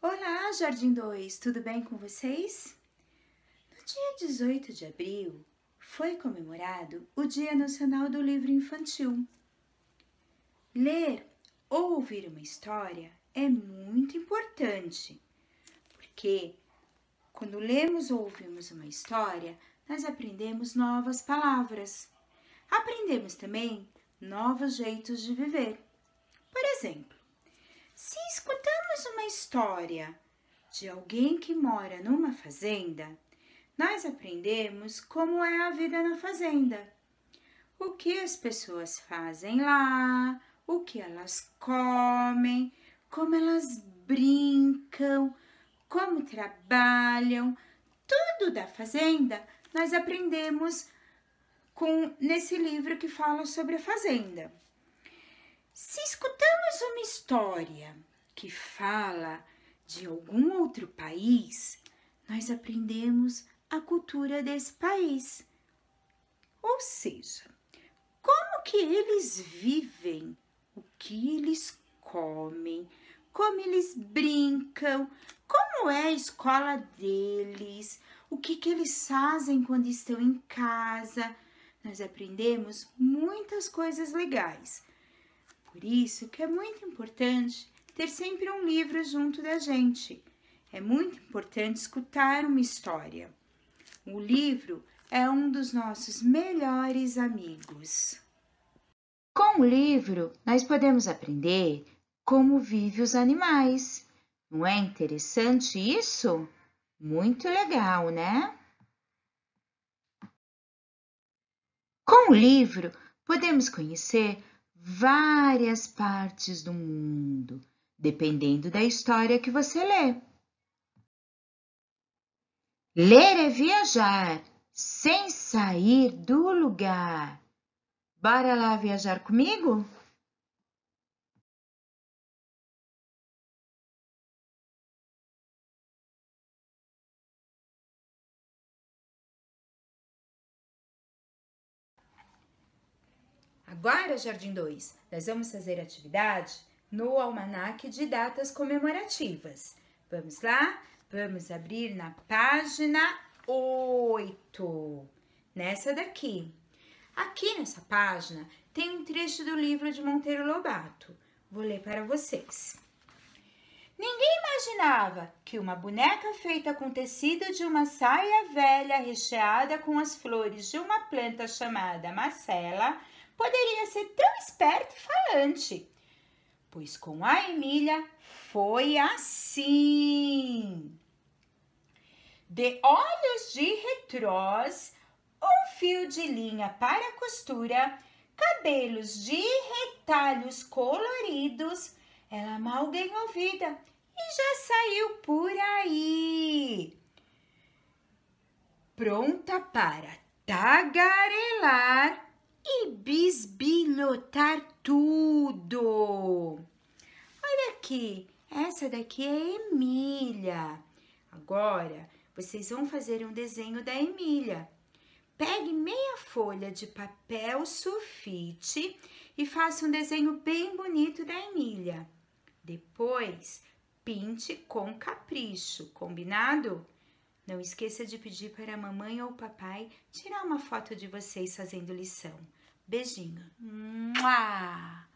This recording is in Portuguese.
Olá, Jardim 2, tudo bem com vocês? No dia 18 de abril foi comemorado o Dia Nacional do Livro Infantil. Ler ou ouvir uma história é muito importante, porque quando lemos ou ouvimos uma história, nós aprendemos novas palavras. Aprendemos também novos jeitos de viver. Por exemplo, se escutamos uma história de alguém que mora numa fazenda, nós aprendemos como é a vida na fazenda. O que as pessoas fazem lá, o que elas comem, como elas brincam, como trabalham, tudo da fazenda nós aprendemos com nesse livro que fala sobre a fazenda. Se escutamos uma história que fala de algum outro país, nós aprendemos a cultura desse país. Ou seja, como que eles vivem, o que eles comem, como eles brincam, como é a escola deles, o que, que eles fazem quando estão em casa. Nós aprendemos muitas coisas legais por isso que é muito importante ter sempre um livro junto da gente. É muito importante escutar uma história. O livro é um dos nossos melhores amigos. Com o livro, nós podemos aprender como vivem os animais. Não é interessante isso? Muito legal, né? Com o livro, podemos conhecer várias partes do mundo, dependendo da história que você lê. Ler é viajar sem sair do lugar. Bora lá viajar comigo? Agora, Jardim 2, nós vamos fazer atividade no almanaque de datas comemorativas. Vamos lá? Vamos abrir na página 8, nessa daqui. Aqui nessa página tem um trecho do livro de Monteiro Lobato. Vou ler para vocês. Ninguém imaginava que uma boneca feita com tecido de uma saia velha recheada com as flores de uma planta chamada macela poderia ser tão esperta e falante. Pois com a Emília foi assim. De olhos de retrós, um fio de linha para costura, cabelos de retalhos coloridos, ela mal ganhou vida e já saiu por aí. Pronta para tagarelar e bisbilhotar tudo. Olha aqui, essa daqui é Emília. Agora, vocês vão fazer um desenho da Emília. Pegue meia folha de papel sulfite e faça um desenho bem bonito da Emília. Depois, pinte com capricho, combinado? Não esqueça de pedir para a mamãe ou o papai tirar uma foto de vocês fazendo lição. Beijinho. Mua!